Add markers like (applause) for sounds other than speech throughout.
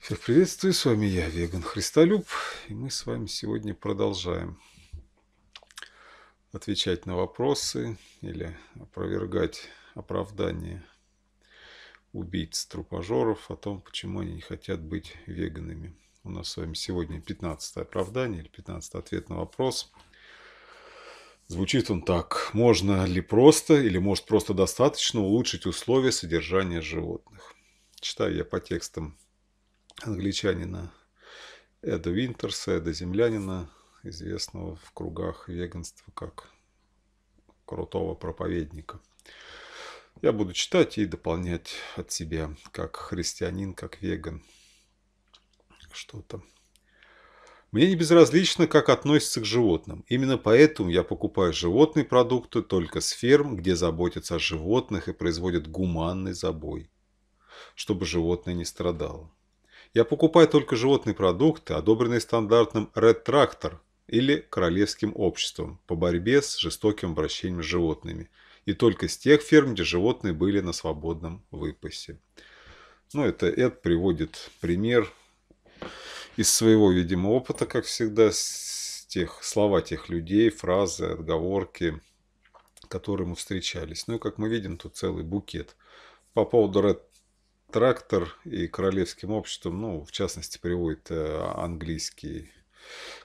Всех приветствую, с вами я, Веган Христолюб, и мы с вами сегодня продолжаем отвечать на вопросы или опровергать оправдания убийц, трупожоров о том, почему они не хотят быть веганами. У нас с вами сегодня 15 оправдание или 15 ответ на вопрос. Звучит он так. Можно ли просто или может просто достаточно улучшить условия содержания животных? Читаю я по текстам англичанина Эда Винтерса, Эда Землянина, известного в кругах веганства как крутого проповедника. Я буду читать и дополнять от себя, как христианин, как веган, что-то. Мне не безразлично, как относятся к животным. Именно поэтому я покупаю животные продукты только с ферм, где заботятся о животных и производят гуманный забой, чтобы животное не страдало. Я покупаю только животные продукты, одобренные стандартным Red Tractor или Королевским обществом по борьбе с жестоким обращением с животными, и только с тех ферм, где животные были на свободном выпасе. Ну, это Эд приводит пример из своего, видимо, опыта, как всегда, с тех, слова тех людей, фразы, отговорки, которые мы встречались. Ну и, как мы видим, тут целый букет. По поводу Red трактор и королевским обществом, ну, в частности, приводит э, английские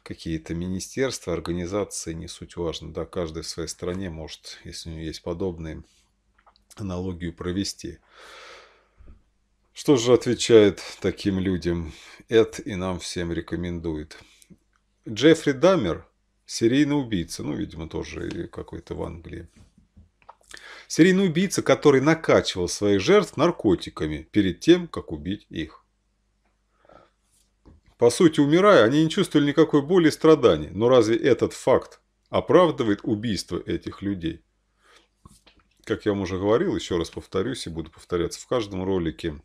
какие-то министерства, организации, не суть важно, да, каждый в своей стране может, если у нее есть подобные, аналогию провести. Что же отвечает таким людям? Эд и нам всем рекомендует. Джеффри Дамер, серийный убийца, ну, видимо, тоже какой-то в Англии. Серийный убийца, который накачивал своих жертв наркотиками перед тем, как убить их. По сути, умирая, они не чувствовали никакой боли и страданий, но разве этот факт оправдывает убийство этих людей? Как я вам уже говорил, еще раз повторюсь и буду повторяться в каждом ролике,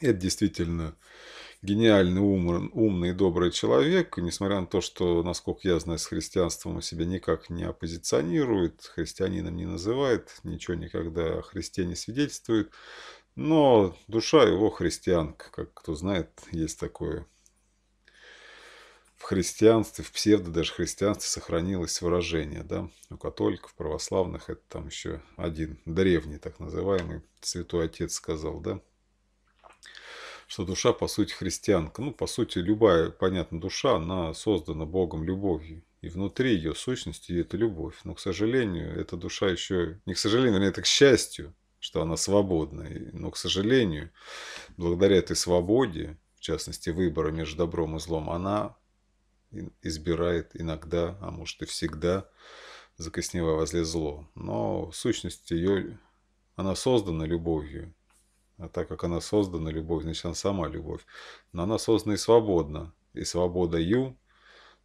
это действительно гениальный, ум, умный и добрый человек, несмотря на то, что, насколько я знаю, с христианством он себя никак не оппозиционирует, христианином не называет, ничего никогда о Христе не свидетельствует, но душа его христианка, как кто знает, есть такое в христианстве, в псевдо даже христианстве сохранилось выражение, да, у католиков, православных, это там еще один древний, так называемый, святой отец сказал, да, что душа по сути христианка. Ну, по сути, любая, понятно, душа, она создана Богом любовью. И внутри ее сущности это любовь. Но, к сожалению, эта душа еще, не к сожалению, вернее, это к счастью, что она свободна. Но, к сожалению, благодаря этой свободе, в частности, выбора между добром и злом, она избирает иногда, а может и всегда, закосневая возле зло. Но сущность ее, она создана любовью, а так как она создана, любовь, значит, она сама любовь. Но она создана и свободна И свобода Ю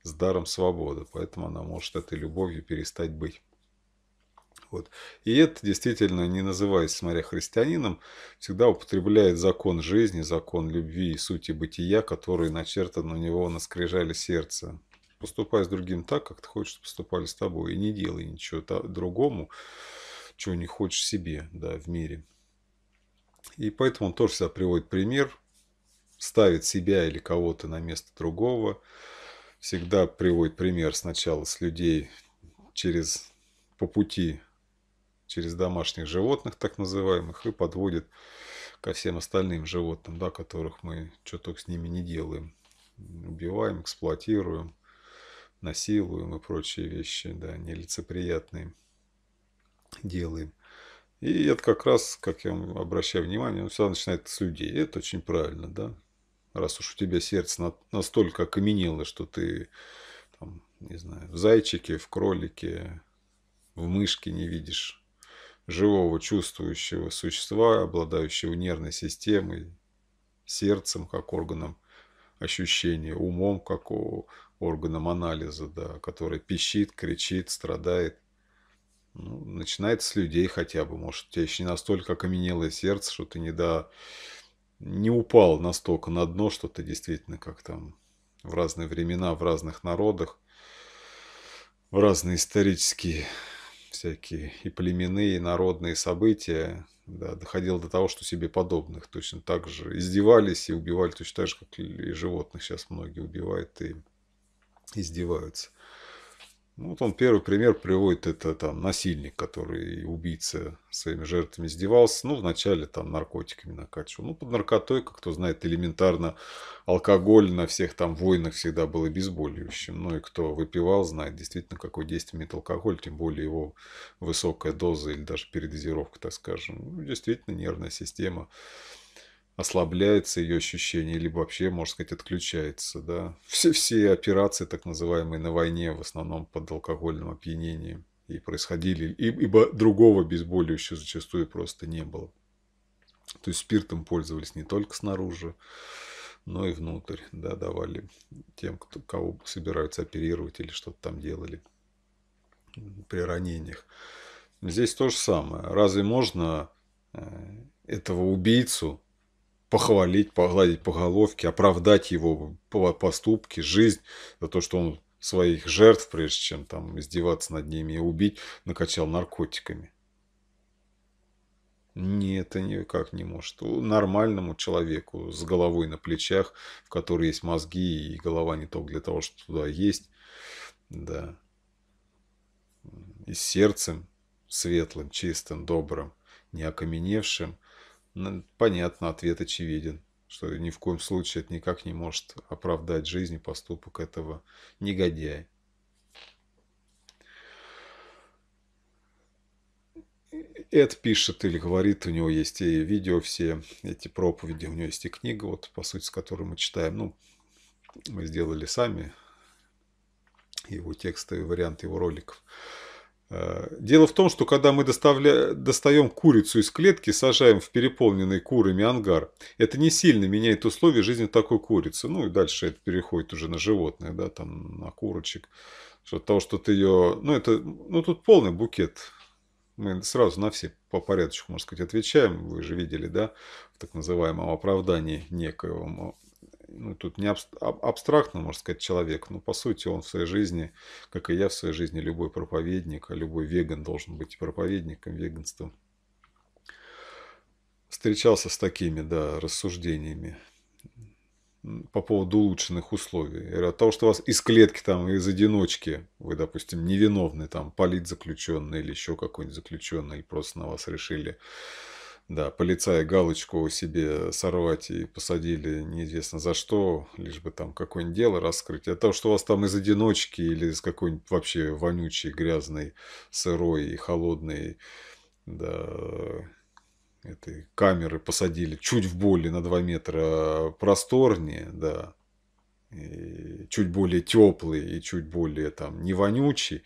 с даром свободы. Поэтому она может этой любовью перестать быть. Вот. И это действительно, не называясь, смотря христианином, всегда употребляет закон жизни, закон любви и сути бытия, который начертан у него на скрижале сердца. Поступай с другим так, как ты хочешь, чтобы поступали с тобой. И не делай ничего другому, чего не хочешь себе да, в мире. И поэтому он тоже себя приводит пример, ставит себя или кого-то на место другого, всегда приводит пример сначала с людей через, по пути через домашних животных, так называемых, и подводит ко всем остальным животным, да, которых мы что только с ними не делаем. Убиваем, эксплуатируем, насилуем и прочие вещи, да, нелицеприятные делаем. И это как раз, как я обращаю внимание, он всегда начинает с людей. Это очень правильно, да. Раз уж у тебя сердце настолько окаменело, что ты, там, не знаю, в зайчике, в кролике, в мышке не видишь живого чувствующего существа, обладающего нервной системой, сердцем как органом ощущения, умом как органом анализа, да, который пищит, кричит, страдает – ну, начинает с людей хотя бы. Может, у тебя еще не настолько окаменелое сердце, что ты не до... не упал настолько на дно, что ты действительно как там в разные времена, в разных народах, в разные исторические всякие и племенные, и народные события, да, доходил до того, что себе подобных точно так же издевались и убивали точно так же, как и животных сейчас многие убивают и издеваются. Ну, вот он первый пример приводит, это там насильник, который убийца своими жертвами издевался, ну, вначале там наркотиками накачивал. Ну, под наркотой, как кто знает, элементарно алкоголь на всех там войнах всегда был обезболивающим. Ну, и кто выпивал, знает действительно, какое действие имеет алкоголь, тем более его высокая доза или даже передозировка, так скажем. Ну, действительно, нервная система ослабляется ее ощущение либо вообще, можно сказать, отключается. Да? Все, все операции, так называемые, на войне в основном под алкогольным опьянением и происходили, ибо другого безболивающего зачастую просто не было. То есть спиртом пользовались не только снаружи, но и внутрь, да, давали тем, кто, кого собираются оперировать или что-то там делали при ранениях. Здесь то же самое. Разве можно э, этого убийцу похвалить, погладить по головке, оправдать его поступки, жизнь за то, что он своих жертв, прежде чем там издеваться над ними и убить, накачал наркотиками. Нет, это никак не может. Нормальному человеку с головой на плечах, в которой есть мозги и голова не только для того, что туда есть, да, и с сердцем светлым, чистым, добрым, не окаменевшим, ну, понятно, ответ очевиден, что ни в коем случае это никак не может оправдать жизнь и поступок этого негодяя. Эд пишет или говорит, у него есть и видео все, эти проповеди, у него есть и книга, вот, по сути, с которой мы читаем. Ну, мы сделали сами его тексты вариант его роликов. Э, дело в том, что когда мы доставля... достаем курицу из клетки, сажаем в переполненный курами ангар, это не сильно меняет условия жизни такой курицы. Ну и дальше это переходит уже на животное, да, там, на курочек. Что от того, что ты ее... Ну, это... ну тут полный букет. Мы сразу на все по порядочку, можно сказать, отвечаем. Вы же видели, да, в так называемом оправдании некоего ну, тут не абстрактно, можно сказать, человек, но по сути он в своей жизни, как и я в своей жизни, любой проповедник, а любой веган должен быть проповедником веганства. Встречался с такими, да, рассуждениями по поводу улучшенных условий. От того, что вас из клетки, там, из одиночки, вы, допустим, невиновны, там, политзаключенный или еще какой-нибудь заключенный, или просто на вас решили да, полицая галочку себе сорвать и посадили неизвестно за что, лишь бы там какое-нибудь дело раскрыть. а то что у вас там из одиночки или из какой-нибудь вообще вонючей, грязной, сырой и холодной да, этой камеры посадили чуть в более на 2 метра просторнее, да, и чуть более теплый и чуть более там не вонючий,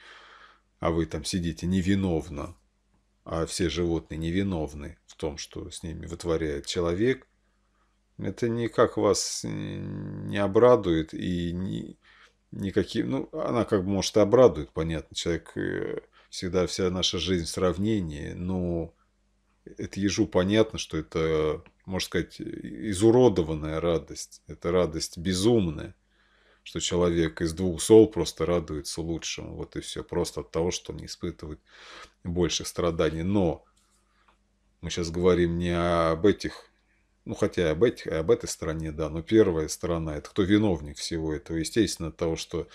а вы там сидите невиновно, а все животные невиновны в том, что с ними вытворяет человек, это никак вас не обрадует и не, никакие... Ну, она как бы, может, и обрадует, понятно. Человек... Э, всегда вся наша жизнь в сравнении, но это ежу понятно, что это, можно сказать, изуродованная радость. Это радость безумная что человек из двух сол просто радуется лучшему. Вот и все. Просто от того, что он не испытывает больше страданий. Но мы сейчас говорим не об этих, ну хотя и об, этих, и об этой стороне, да, но первая сторона – это кто виновник всего этого. Естественно, от того, что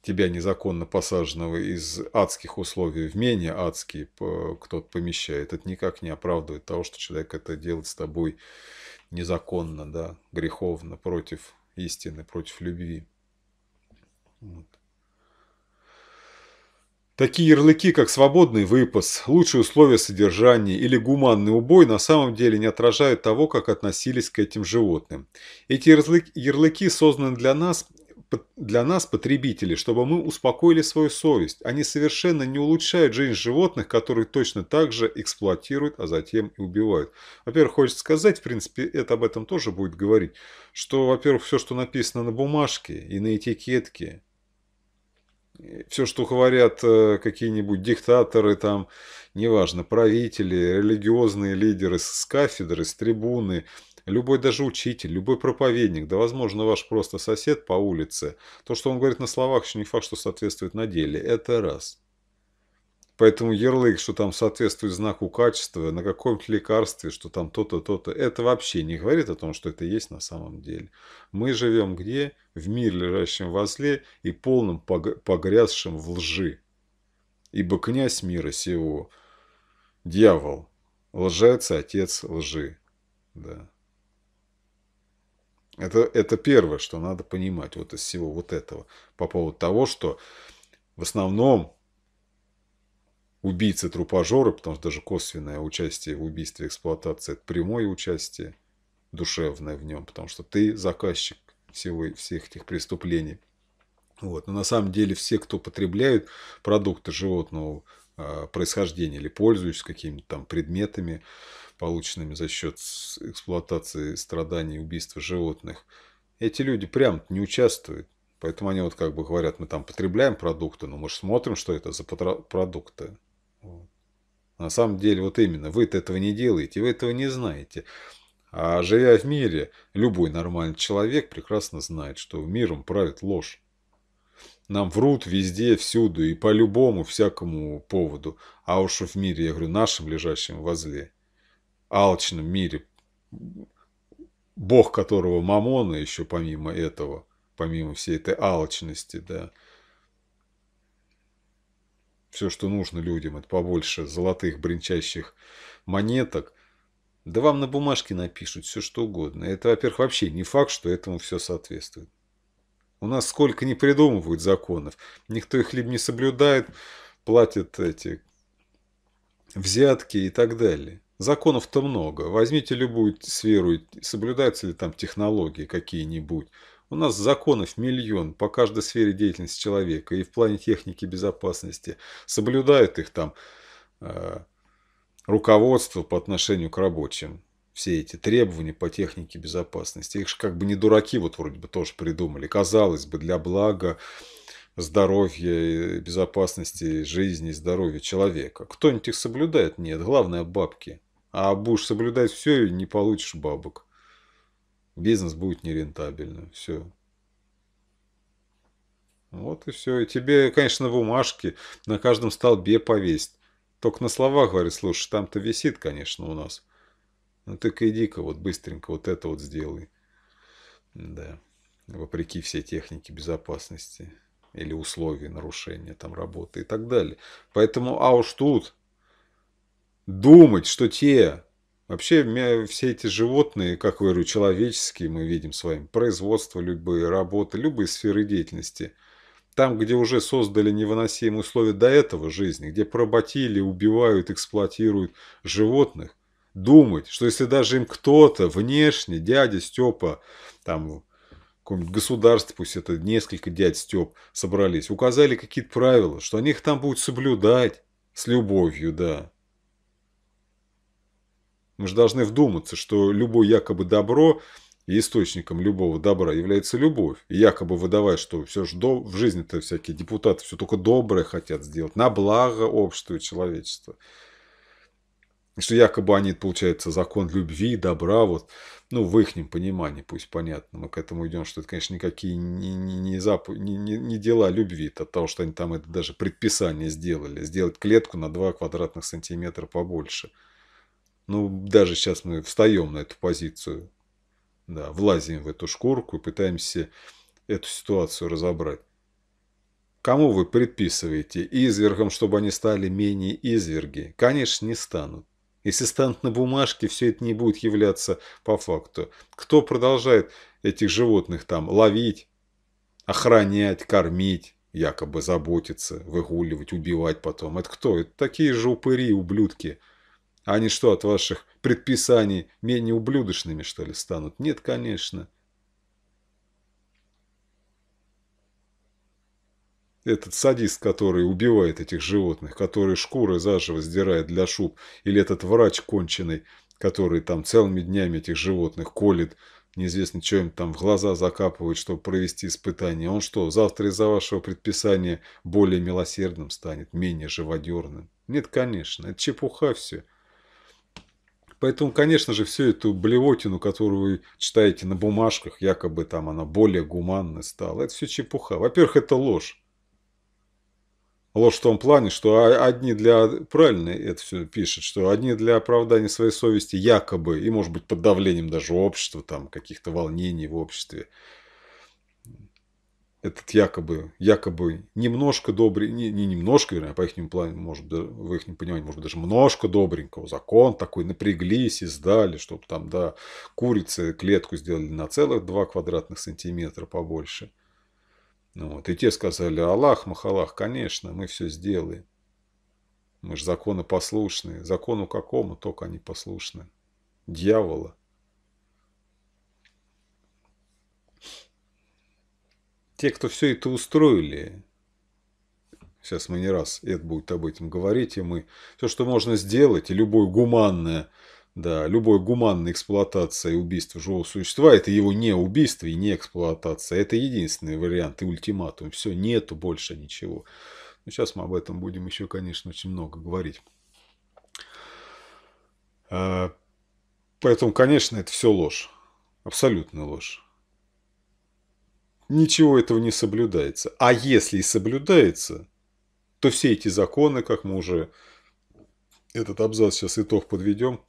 тебя незаконно посаженного из адских условий в менее адские э, кто-то помещает, это никак не оправдывает того, что человек это делает с тобой незаконно, да, греховно, против истины, против любви. Вот. Такие ярлыки, как свободный выпас, лучшие условия содержания или гуманный убой на самом деле не отражают того, как относились к этим животным. Эти ярлыки созданы для нас для нас, потребителей, чтобы мы успокоили свою совесть. Они совершенно не улучшают жизнь животных, которые точно так же эксплуатируют, а затем и убивают. Во-первых, хочется сказать, в принципе, это об этом тоже будет говорить, что, во-первых, все, что написано на бумажке и на этикетке, все, что говорят э, какие-нибудь диктаторы, там, неважно, правители, религиозные лидеры с кафедры, с трибуны – Любой даже учитель, любой проповедник, да, возможно, ваш просто сосед по улице, то, что он говорит на словах, еще не факт, что соответствует на деле. Это раз. Поэтому ярлык, что там соответствует знаку качества, на каком-то лекарстве, что там то-то, то-то, это вообще не говорит о том, что это есть на самом деле. Мы живем где? В мире, лежащем во зле и полном погрязшем в лжи. Ибо князь мира сего, дьявол, лжец, отец лжи. Да. Это, это первое, что надо понимать вот из всего вот этого. По поводу того, что в основном убийцы трупожоры потому что даже косвенное участие в убийстве эксплуатации – это прямое участие душевное в нем, потому что ты заказчик всего, всех этих преступлений. Вот. Но на самом деле все, кто потребляют продукты животного а, происхождения или пользуются какими-то там предметами, полученными за счет эксплуатации страданий убийства животных, эти люди прям не участвуют. Поэтому они вот как бы говорят, мы там потребляем продукты, но мы же смотрим, что это за продукты. Вот. На самом деле, вот именно, вы этого не делаете, вы этого не знаете. А живя в мире, любой нормальный человек прекрасно знает, что миром правит ложь. Нам врут везде, всюду и по любому всякому поводу. А уж в мире, я говорю, нашим лежащим возле алчном мире, бог которого Мамона еще помимо этого, помимо всей этой алчности, да. Все, что нужно людям, это побольше золотых бренчащих монеток. Да вам на бумажке напишут все, что угодно. Это, во-первых, вообще не факт, что этому все соответствует. У нас сколько не придумывают законов, никто их либо не соблюдает, платит эти взятки и так далее. Законов-то много. Возьмите любую сферу, соблюдаются ли там технологии какие-нибудь. У нас законов миллион по каждой сфере деятельности человека и в плане техники безопасности. Соблюдают их там э, руководство по отношению к рабочим. Все эти требования по технике безопасности. Их же как бы не дураки вот вроде бы тоже придумали. Казалось бы, для блага здоровья, э, безопасности, жизни, здоровья человека. Кто-нибудь их соблюдает? Нет. Главное, бабки. А будешь соблюдать все, и не получишь бабок. Бизнес будет нерентабельным. Все. Вот и все. И тебе, конечно, бумажки на каждом столбе повесить. Только на словах говори слушай, там-то висит, конечно, у нас. Ну так иди-ка вот быстренько вот это вот сделай. Да. Вопреки всей технике безопасности или условий нарушения там работы и так далее. Поэтому, а уж тут думать, что те, вообще все эти животные, как говорю, человеческие, мы видим с вами, производство любые, работы, любые сферы деятельности, там, где уже создали невыносимые условия до этого жизни, где поработили, убивают, эксплуатируют животных, думать, что если даже им кто-то внешне, дядя Степа, там, каком-нибудь государстве, пусть это несколько дядь Степ собрались, указали какие-то правила, что они их там будут соблюдать с любовью, да, мы же должны вдуматься, что любое якобы добро источником любого добра является любовь. И якобы выдавая, что все же в жизни-то всякие депутаты все только доброе хотят сделать, на благо общества и человечества. И что якобы они, получается, закон любви, добра, вот, ну, в их понимании, пусть понятно, мы к этому идем, что это, конечно, никакие не, не, не, зап... не, не, не дела любви, -то, от того, что они там это даже предписание сделали, сделать клетку на 2 квадратных сантиметра побольше – ну, даже сейчас мы встаем на эту позицию, да, влазим в эту шкурку и пытаемся эту ситуацию разобрать. Кому вы предписываете извергам, чтобы они стали менее изверги? Конечно, не станут. Если станут на бумажке, все это не будет являться по факту. Кто продолжает этих животных там ловить, охранять, кормить, якобы заботиться, выгуливать, убивать потом? Это кто? Это такие же упыри, ублюдки – они что, от ваших предписаний менее ублюдочными, что ли, станут? Нет, конечно. Этот садист, который убивает этих животных, который шкуры заживо сдирает для шуб, или этот врач конченый, который там целыми днями этих животных колет, неизвестно, что им там в глаза закапывает, чтобы провести испытание. Он что, завтра из-за вашего предписания более милосердным станет, менее живодерным? Нет, конечно, это чепуха все. Поэтому, конечно же, всю эту блевотину, которую вы читаете на бумажках, якобы там она более гуманной стала, это все чепуха. Во-первых, это ложь. Ложь в том плане, что одни для... Правильно это все пишет, что одни для оправдания своей совести якобы, и может быть под давлением даже общества, там каких-то волнений в обществе, этот якобы, якобы немножко добрый, не, не немножко, вернее, по их плане, может, в их понимании, может даже немножко добренького, закон такой, напряглись и сдали, чтобы там, да, курицы клетку сделали на целых два квадратных сантиметра побольше. Ну вот. И те сказали, Аллах, махаллах конечно, мы все сделаем. Мы же послушные Закону какому только они послушны? Дьявола. те, кто все это устроили, сейчас мы не раз это будет об этом говорить, и мы все, что можно сделать, и любое гуманное, да, любой гуманная эксплуатация и убийство живого существа, это его не убийство и не эксплуатация. Это единственный вариант и ультиматум. Все, нету больше ничего. Но сейчас мы об этом будем еще, конечно, очень много говорить. А, поэтому, конечно, это все ложь. Абсолютная ложь ничего этого не соблюдается. А если и соблюдается, то все эти законы, как мы уже этот абзац сейчас итог подведем,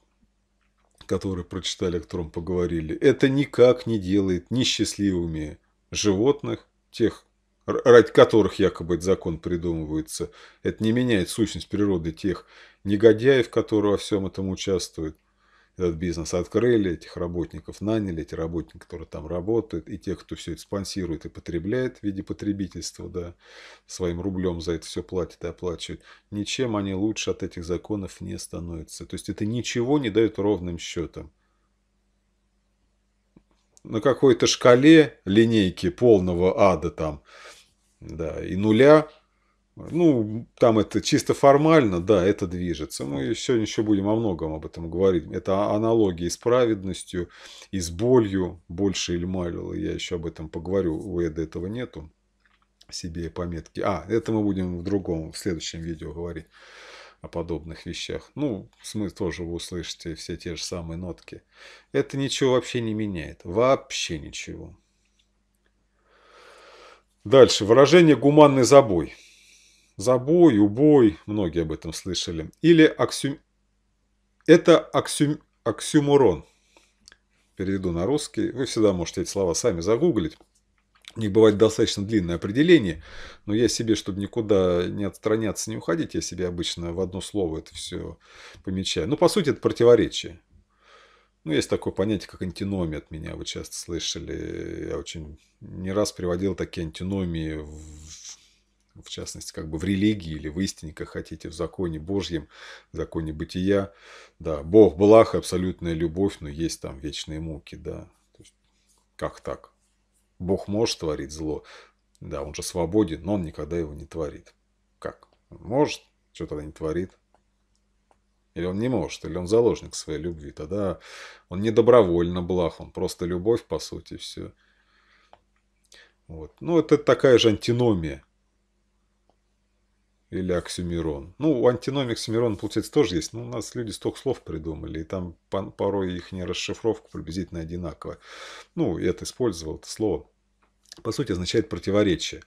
который прочитали, о котором поговорили, это никак не делает несчастливыми животных, тех, ради которых якобы этот закон придумывается. Это не меняет сущность природы тех негодяев, которые во всем этом участвуют этот бизнес открыли, этих работников наняли, эти работники, которые там работают, и тех, кто все это спонсирует и потребляет в виде потребительства, да, своим рублем за это все платит и оплачивает, ничем они лучше от этих законов не становятся. То есть это ничего не дает ровным счетом. На какой-то шкале линейки полного ада там, да, и нуля – ну, там это чисто формально, да, это движется. Мы сегодня еще будем о многом об этом говорить. Это а, аналогии с праведностью и с болью, больше или мало. Я еще об этом поговорю. У Эда этого нету себе пометки. А, это мы будем в другом, в следующем видео говорить о подобных вещах. Ну, смысл тоже вы услышите все те же самые нотки. Это ничего вообще не меняет. Вообще ничего. Дальше. Выражение «гуманный забой». Забой, убой, многие об этом слышали. Или аксю... это аксю... оксюмурон. Переведу на русский. Вы всегда можете эти слова сами загуглить. У них бывает достаточно длинное определение, но я себе, чтобы никуда не отстраняться, не уходить, я себе обычно в одно слово это все помечаю. Ну, по сути, это противоречие. Ну, есть такое понятие, как антиномия от меня, вы часто слышали. Я очень не раз приводил такие антиномии в в частности, как бы в религии или в истине, как хотите, в законе Божьем, в законе бытия. Да, Бог благ, абсолютная любовь, но есть там вечные муки, да. Есть, как так? Бог может творить зло, да, он же свободен, но он никогда его не творит. Как? Он может, что то не творит? Или он не может, или он заложник своей любви. Тогда он не добровольно благ, он просто любовь, по сути, все. Вот. Ну, это такая же антиномия или Оксимирон. Ну, у антином получается, тоже есть, но у нас люди столько слов придумали, и там порой их не расшифровка приблизительно одинаковая. Ну, это использовал, это слово. По сути, означает противоречие.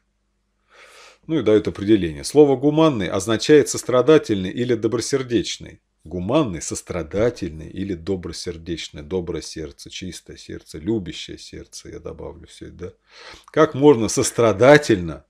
Ну и дают определение. Слово «гуманный» означает «сострадательный» или «добросердечный». Гуманный, сострадательный или добросердечный, доброе сердце, чистое сердце, любящее сердце, я добавлю все это, да? Как можно сострадательно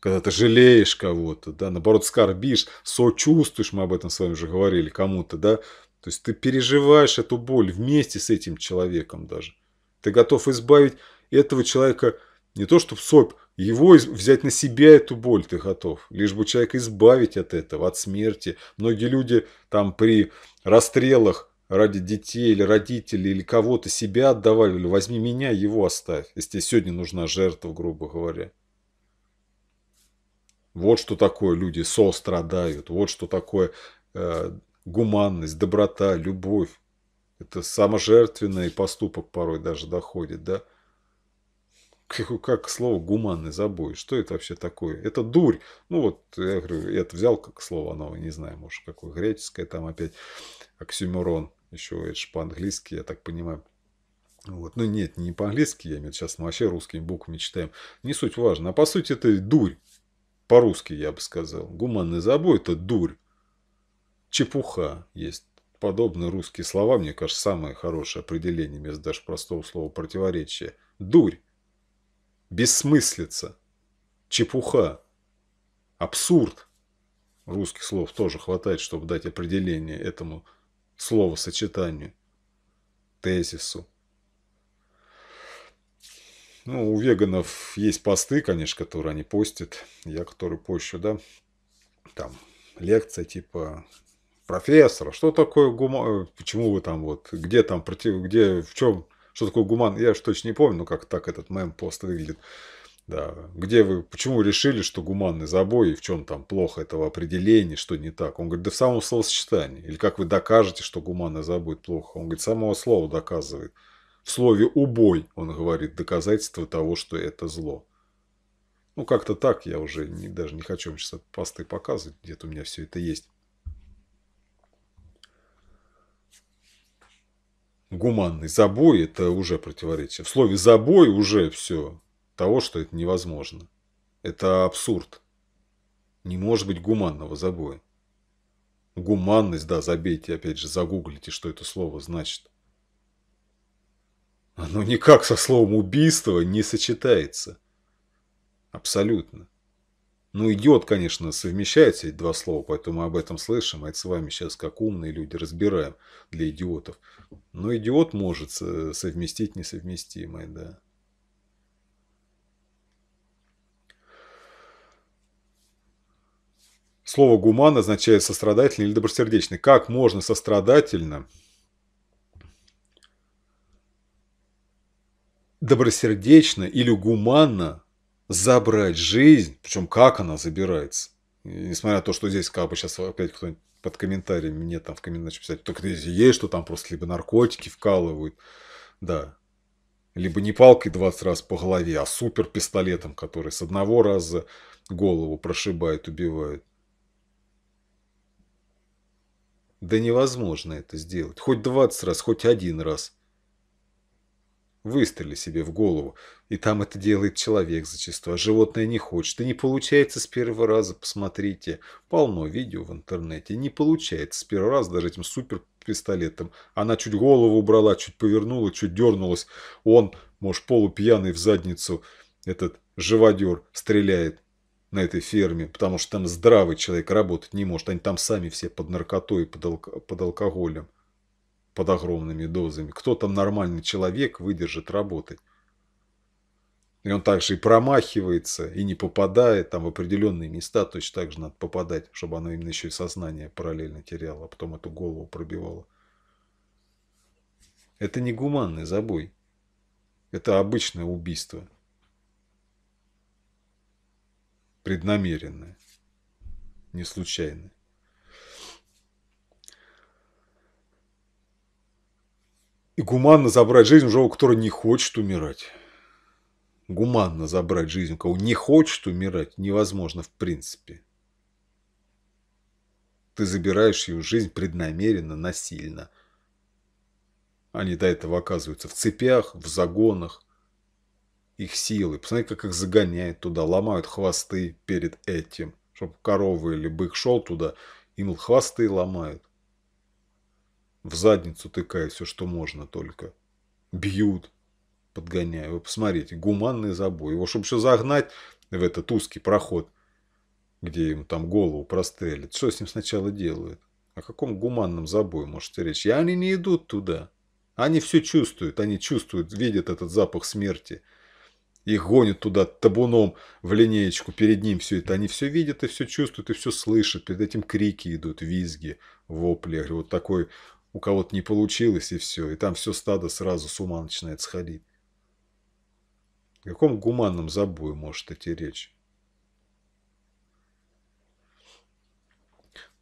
когда ты жалеешь кого-то, да, наоборот, скорбишь, сочувствуешь, мы об этом с вами уже говорили, кому-то, да, то есть ты переживаешь эту боль вместе с этим человеком даже. Ты готов избавить этого человека не то, чтобы сопь, его взять на себя эту боль ты готов, лишь бы человека избавить от этого, от смерти. Многие люди там при расстрелах ради детей или родителей или кого-то себя отдавали, или возьми меня, его оставь, если тебе сегодня нужна жертва, грубо говоря. Вот что такое люди сострадают, вот что такое э, гуманность, доброта, любовь. Это саможертвенный поступок порой даже доходит, да? Как, как слово гуманный забой, что это вообще такое? Это дурь. Ну вот, я говорю, я это взял как слово, новое, не знаю, может, какое греческое, там опять оксюмерон, еще это же по-английски, я так понимаю. Вот. Ну нет, не по-английски, я имею сейчас мы вообще русскими буквами читаем. Не суть важно. А по сути это дурь. По-русски я бы сказал. Гуманный забой – это дурь. Чепуха есть. Подобные русские слова, мне кажется, самое хорошее определение, вместо даже простого слова противоречия. Дурь. Бессмыслица. Чепуха. Абсурд. Русских слов тоже хватает, чтобы дать определение этому словосочетанию, тезису. Ну, у веганов есть посты, конечно, которые они постят. Я, который пощу, да. Там лекция типа профессора, что такое гуман, э, почему вы там вот, где там против, где, в чем, что такое гуман, я же точно не помню, но как так этот мем пост выглядит. Да. Где вы, почему вы решили, что гуманный забой, и в чем там плохо этого определения, что не так? Он говорит, да в самом словосочетании. Или как вы докажете, что гуманный забой плохо? Он говорит, самого слова доказывает. В слове «убой» он говорит доказательство того, что это зло. Ну, как-то так, я уже не, даже не хочу вам сейчас пасты показывать, где-то у меня все это есть. Гуманный забой – это уже противоречие. В слове «забой» уже все того, что это невозможно. Это абсурд. Не может быть гуманного забоя. Гуманность, да, забейте, опять же, загуглите, что это слово значит. Оно никак со словом «убийство» не сочетается. Абсолютно. Ну, идиот, конечно, совмещает эти два слова, поэтому мы об этом слышим, а это с вами сейчас как умные люди разбираем для идиотов. Но идиот может совместить несовместимое, да. Слово «гуман» означает «сострадательный» или «добросердечный». Как можно сострадательно добросердечно или гуманно забрать жизнь, причем как она забирается. И несмотря на то, что здесь как бы сейчас опять кто-нибудь под комментарием мне там в комментариях писать, только если есть, что там просто либо наркотики вкалывают, да, либо не палкой 20 раз по голове, а супер пистолетом, который с одного раза голову прошибает, убивает. Да невозможно это сделать. Хоть 20 раз, хоть один раз – Выстрели себе в голову, и там это делает человек зачастую, а животное не хочет, и не получается с первого раза, посмотрите, полно видео в интернете, не получается с первого раза даже этим супер пистолетом. Она чуть голову убрала, чуть повернула, чуть дернулась, он, может, полупьяный в задницу, этот живодер стреляет на этой ферме, потому что там здравый человек работать не может, они там сами все под наркотой, под, алк под алкоголем под огромными дозами. Кто там нормальный человек выдержит работать? И он также и промахивается, и не попадает там в определенные места, точно так же надо попадать, чтобы оно именно еще и сознание параллельно теряло, а потом эту голову пробивало. Это не гуманный забой. Это обычное убийство. Преднамеренное. Не случайное. И гуманно забрать жизнь у человека, который не хочет умирать. Гуманно забрать жизнь у кого не хочет умирать невозможно в принципе. Ты забираешь ее жизнь преднамеренно, насильно. Они до этого оказываются в цепях, в загонах. Их силы. Посмотри, как их загоняют туда, ломают хвосты перед этим. Чтобы коровы или бык шел туда, им хвосты ломают. В задницу тыкая все, что можно только. Бьют, подгоняя. Вы посмотрите, гуманный забой. Его, чтобы все загнать в этот узкий проход, где им там голову прострелят. Что с ним сначала делают? О каком гуманном забое можете речь? И они не идут туда. Они все чувствуют. Они чувствуют, видят этот запах смерти. Их гонят туда табуном в линеечку, перед ним все это. Они все видят и все чувствуют, и все слышат. Перед этим крики идут, визги, вопли. Вот такой у кого-то не получилось, и все. И там все стадо сразу с ума начинает сходить. О каком гуманном забое может идти речь?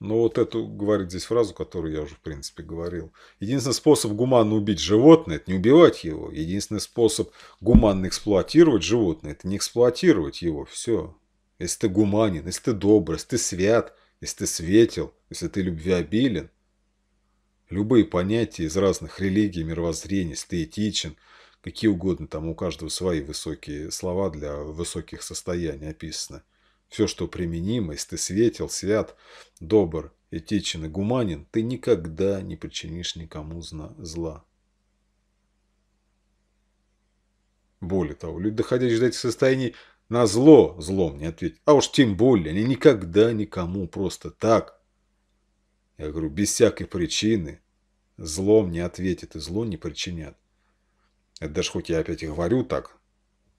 Ну, вот эту говорит здесь фразу, которую я уже, в принципе, говорил. Единственный способ гуманно убить животное – это не убивать его. Единственный способ гуманно эксплуатировать животное – это не эксплуатировать его. Все. Если ты гуманен, если ты добр, если ты свят, если ты светил, если ты любвеобилен, Любые понятия из разных религий, мировоззрений, стеетичен, какие угодно, там у каждого свои высокие слова для высоких состояний описаны. Все, что применимо, если ты светил, свят, добр, этичен и гуманен, ты никогда не причинишь никому зла. Более того, люди, доходящие до этих состояний, на зло злом не ответят. А уж тем более, они никогда никому просто так я говорю, без всякой причины. Злом не ответит и зло не причинят. Это даже хоть я опять и говорю так,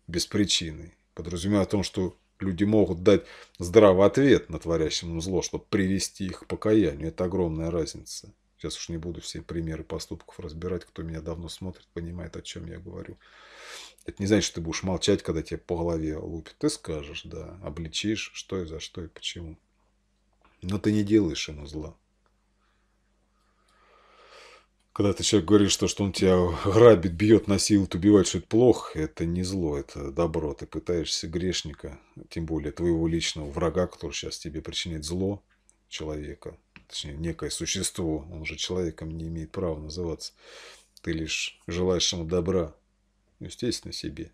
без причины, подразумевая о том, что люди могут дать здравый ответ на творящему зло, чтобы привести их к покаянию. Это огромная разница. Сейчас уж не буду все примеры поступков разбирать, кто меня давно смотрит, понимает, о чем я говорю. Это не значит, что ты будешь молчать, когда тебе по голове лупят. Ты скажешь, да, обличишь, что и за что и почему. Но ты не делаешь ему зла. Когда ты человек говоришь, что, что он тебя грабит, бьет, насилует, убивает, что это плохо, это не зло, это добро. Ты пытаешься грешника, тем более твоего личного врага, который сейчас тебе причинит зло, человека, точнее, некое существо, он же человеком не имеет права называться. Ты лишь желаешь ему добра, естественно, себе.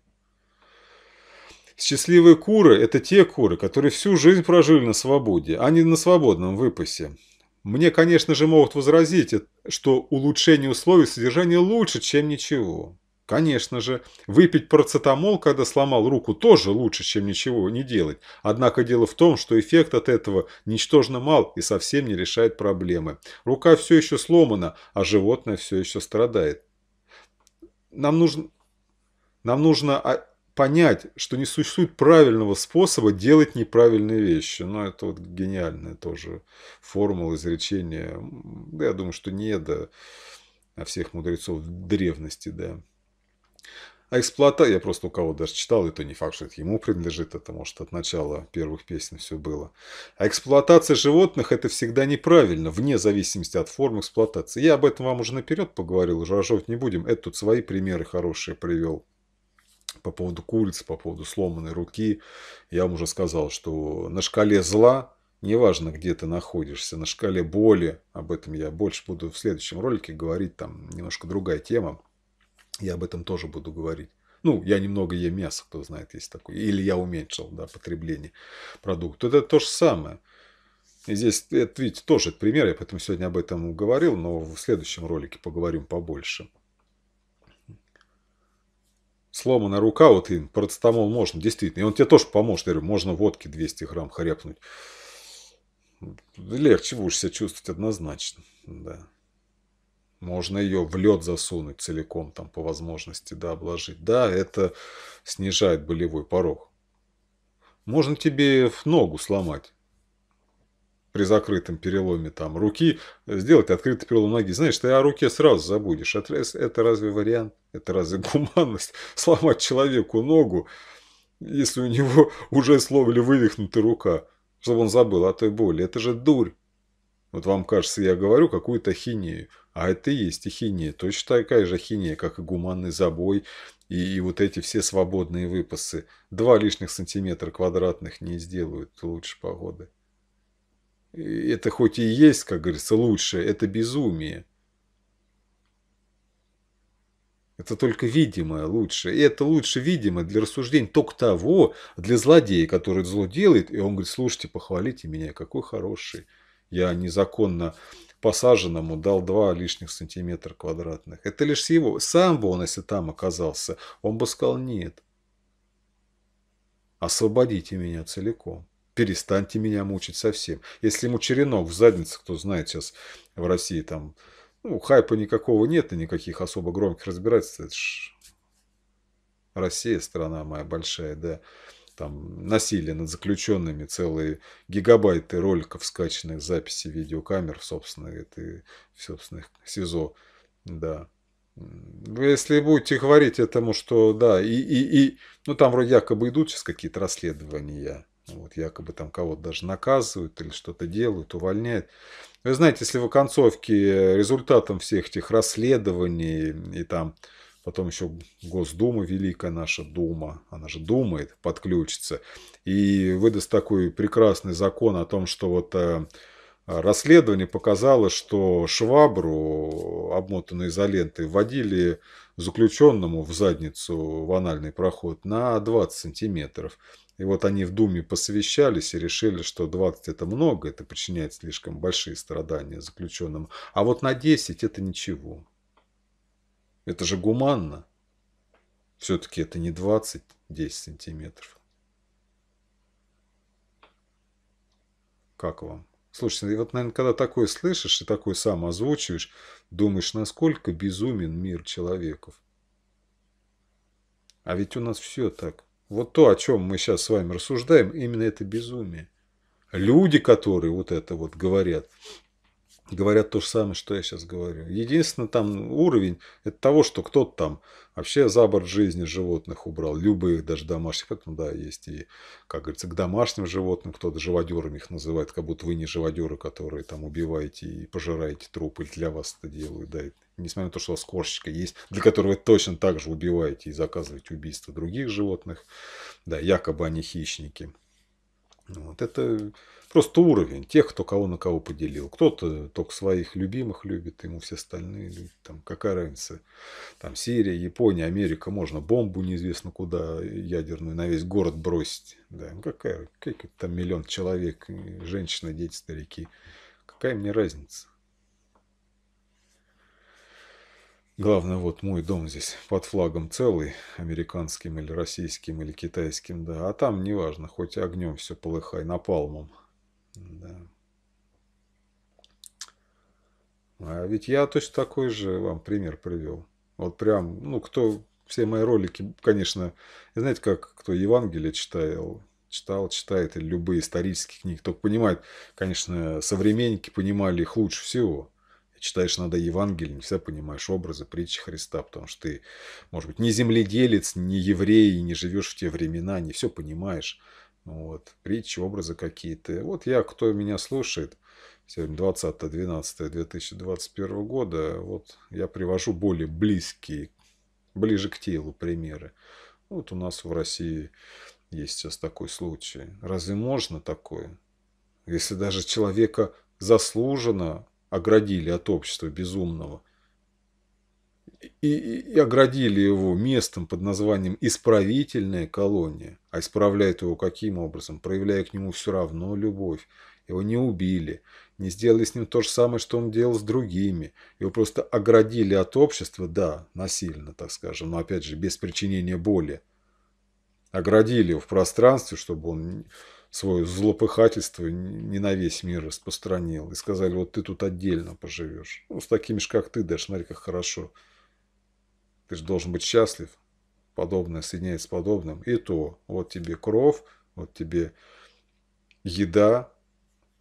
Счастливые куры – это те куры, которые всю жизнь прожили на свободе, а не на свободном выпасе. Мне, конечно же, могут возразить, это что улучшение условий содержания лучше, чем ничего. Конечно же, выпить парацетамол, когда сломал руку, тоже лучше, чем ничего не делать. Однако дело в том, что эффект от этого ничтожно мал и совсем не решает проблемы. Рука все еще сломана, а животное все еще страдает. Нам нужно, нам нужно а понять, что не существует правильного способа делать неправильные вещи. Но это вот гениальная тоже формула изречения. Я думаю, что не до а всех мудрецов древности, да. А эксплуатация, я просто у кого даже читал, это не факт, что это ему принадлежит, это может от начала первых песен все было. А эксплуатация животных это всегда неправильно, вне зависимости от форм эксплуатации. Я об этом вам уже наперед поговорил, уже не будем, это тут свои примеры хорошие привел по поводу курицы, по поводу сломанной руки. Я вам уже сказал, что на шкале зла, неважно, где ты находишься, на шкале боли, об этом я больше буду в следующем ролике говорить, там немножко другая тема, я об этом тоже буду говорить. Ну, я немного ем мясо, кто знает, есть такое. Или я уменьшил да, потребление продуктов. Это то же самое. И здесь, это, видите, тоже это пример, я поэтому сегодня об этом говорил, но в следующем ролике поговорим побольше сломана рука, вот и парацетамол можно, действительно. И он тебе тоже поможет. Я говорю, можно водки 200 грамм хряпнуть. Легче будешь себя чувствовать однозначно. Да. Можно ее в лед засунуть целиком, там, по возможности, да, обложить. Да, это снижает болевой порог. Можно тебе в ногу сломать при закрытом переломе там руки, сделать открытый перелом ноги. Знаешь, ты о руке сразу забудешь. Это разве вариант? Это разве гуманность? (laughs) Сломать человеку ногу, если у него уже словили ловли рука, чтобы он забыл о той боли. Это же дурь. Вот вам кажется, я говорю какую-то хинею. А это и есть ахинея. Точно такая же хиния как и гуманный забой, и, и вот эти все свободные выпасы. Два лишних сантиметра квадратных не сделают лучше погоды это хоть и есть, как говорится, лучшее. это безумие. Это только видимое лучшее. И это лучше видимо для рассуждений только того, для злодея, который зло делает. И он говорит, слушайте, похвалите меня, какой хороший. Я незаконно посаженному дал два лишних сантиметра квадратных. Это лишь его. Сам бы он, если там оказался, он бы сказал нет. Освободите меня целиком перестаньте меня мучить совсем. Если ему черенок в заднице, кто знает сейчас в России там, ну, хайпа никакого нет и никаких особо громких разбирательств. Это ж Россия, страна моя большая, да. Там насилие над заключенными, целые гигабайты роликов, скачанных записи видеокамер, собственно, это в собственных СИЗО, да. Если будете говорить этому, что да, и, и, и, ну там вроде якобы идут сейчас какие-то расследования, вот, якобы там кого-то даже наказывают или что-то делают, увольняют. Вы знаете, если в оконцовке результатом всех этих расследований и там потом еще Госдума, Великая наша Дума, она же думает, подключится, и выдаст такой прекрасный закон о том, что вот э, Расследование показало, что швабру, обмотанную изолентой, вводили заключенному в задницу в анальный проход на 20 сантиметров. И вот они в Думе посвящались и решили, что 20 это много, это причиняет слишком большие страдания заключенному. А вот на 10 это ничего. Это же гуманно. Все-таки это не 20, 10 сантиметров. Как вам? Слушайте, ну вот, наверное, когда такое слышишь и такое сам озвучиваешь, думаешь, насколько безумен мир человеков. А ведь у нас все так. Вот то, о чем мы сейчас с вами рассуждаем, именно это безумие. Люди, которые вот это вот говорят, говорят то же самое, что я сейчас говорю. Единственный там уровень это того, что кто-то там вообще за борт жизни животных убрал, любых, даже домашних. Поэтому, да, есть и, как говорится, к домашним животным, кто-то живодерами их называет, как будто вы не живодеры, которые там убиваете и пожираете трупы, для вас это делают, да, несмотря на то, что у вас кошечка есть, для которой вы точно так же убиваете и заказываете убийство других животных, да, якобы они хищники. Вот это Просто уровень тех, кто кого на кого поделил. Кто-то только своих любимых любит, ему все остальные любят. Там, какая разница? Там Сирия, Япония, Америка. Можно бомбу неизвестно куда ядерную на весь город бросить. Да, ну какая, какая там миллион человек, женщины, дети, старики. Какая мне разница? Главное, вот мой дом здесь под флагом целый, американским или российским или китайским, да. А там неважно, хоть огнем все полыхай, напалмом. Да. А ведь я точно такой же вам пример привел. Вот прям, ну, кто все мои ролики, конечно, знаете, как кто Евангелие читал, читал, читает, или любые исторические книги, только понимает, конечно, современники понимали их лучше всего. Читаешь надо Евангелие, не всегда понимаешь образы, притчи Христа, потому что ты, может быть, не земледелец, не еврей, не живешь в те времена, не все понимаешь. Вот, притчи, образы какие-то. Вот я, кто меня слушает, сегодня 20.12.2021 года, вот я привожу более близкие, ближе к телу примеры. Вот у нас в России есть сейчас такой случай. Разве можно такое? Если даже человека заслуженно оградили от общества безумного, и, и оградили его местом под названием «исправительная колония». А исправляет его каким образом? Проявляя к нему все равно любовь. Его не убили, не сделали с ним то же самое, что он делал с другими. Его просто оградили от общества, да, насильно, так скажем, но опять же, без причинения боли. Оградили его в пространстве, чтобы он свое злопыхательство не на весь мир распространил. И сказали, вот ты тут отдельно поживешь. Ну, с такими же, как ты, даже, смотри, как хорошо. Ты же должен быть счастлив. Подобное соединяет с подобным. И то, вот тебе кров вот тебе еда,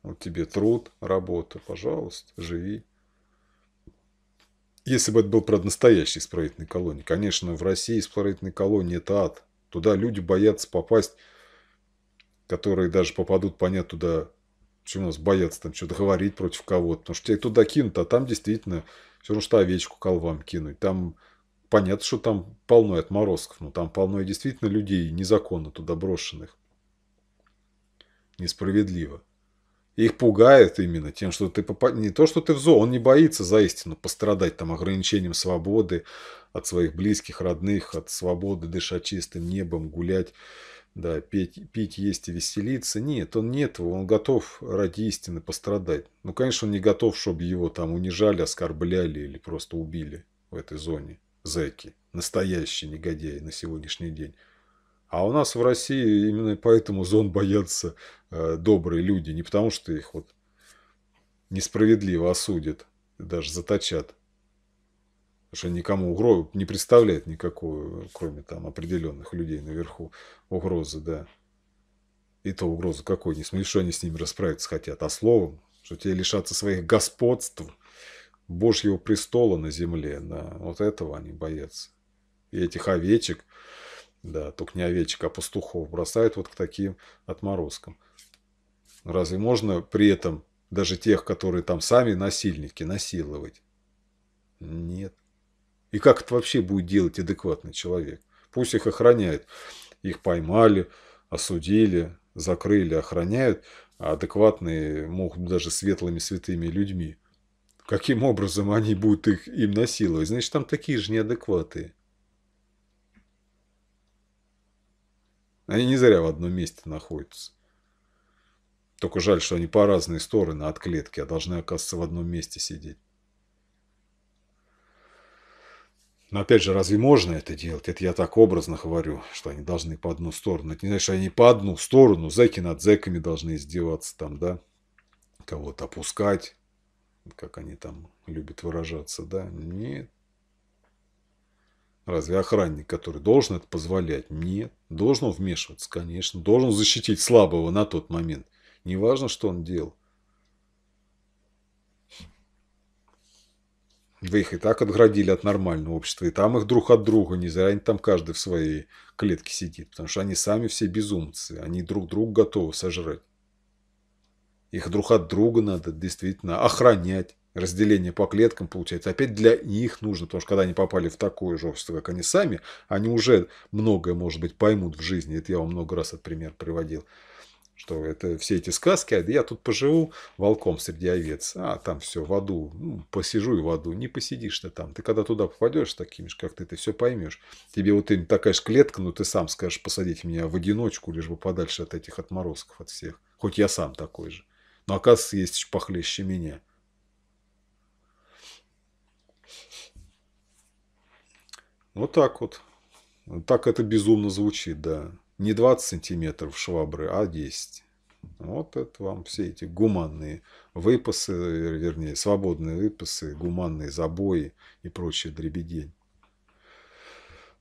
вот тебе труд, работа. Пожалуйста, живи. Если бы это был, правда, настоящий исправительный колонии Конечно, в России исправительный колонии это ад. Туда люди боятся попасть, которые даже попадут, понятно, туда Почему у нас боятся там что-то говорить против кого-то? Потому что тебя туда кинут, а там действительно все равно, что овечку колвам кинуть. Там Понятно, что там полно отморозков, но там полно действительно людей, незаконно туда брошенных. Несправедливо. Их пугает именно тем, что ты попад... не то, что ты в зо, он не боится за истину пострадать там ограничением свободы от своих близких, родных, от свободы дышать чистым небом, гулять, да, петь, пить, есть и веселиться. Нет, он нет этого, он готов ради истины пострадать. Ну, конечно, он не готов, чтобы его там унижали, оскорбляли или просто убили в этой зоне зэки, настоящие негодяи на сегодняшний день. А у нас в России именно поэтому зон боятся э, добрые люди, не потому что их вот несправедливо осудят, даже заточат. Потому что никому угрозу не представляет никакую, кроме там определенных людей наверху, угрозы, да. И то угрозу какой, не смешно, они с ними расправиться хотят, а словом, что те лишатся своих господств – Божьего престола на земле. Да. Вот этого они боятся. И этих овечек, да, только не овечек, а пастухов, бросают вот к таким отморозкам. Разве можно при этом даже тех, которые там сами насильники, насиловать? Нет. И как это вообще будет делать адекватный человек? Пусть их охраняют, Их поймали, осудили, закрыли, охраняют, а адекватные могут даже светлыми святыми людьми – каким образом они будут их, им насиловать. Значит, там такие же неадекваты. Они не зря в одном месте находятся. Только жаль, что они по разные стороны от клетки, а должны, оказывается, в одном месте сидеть. Но опять же, разве можно это делать? Это я так образно говорю, что они должны по одну сторону. Это не значит, что они по одну сторону. Зеки над зеками должны издеваться там, да? Кого-то опускать, как они там любят выражаться, да? Нет. Разве охранник, который должен это позволять? Нет. Должен он вмешиваться, конечно. Должен защитить слабого на тот момент. Неважно, что он делал. Вы их и так отградили от нормального общества, и там их друг от друга, не зря они там каждый в своей клетке сидит, потому что они сами все безумцы, они друг друга готовы сожрать. Их друг от друга надо действительно охранять. Разделение по клеткам получается. Опять для них нужно, потому что когда они попали в такое же как они сами, они уже многое, может быть, поймут в жизни. Это я вам много раз этот пример приводил что это все эти сказки, а я тут поживу волком среди овец, а там все в аду, ну, посижу и в аду, не посидишь ты там, ты когда туда попадешь такими же, как ты, ты все поймешь. Тебе вот им такая же клетка, но ну, ты сам скажешь, посадить меня в одиночку, лишь бы подальше от этих отморозков, от всех, хоть я сам такой же. Но а оказывается есть похлеще меня. Вот так вот. Так это безумно звучит, да. Не 20 сантиметров швабры, а 10. Вот это вам все эти гуманные выпасы, вернее, свободные выпасы, гуманные забои и прочие дребедень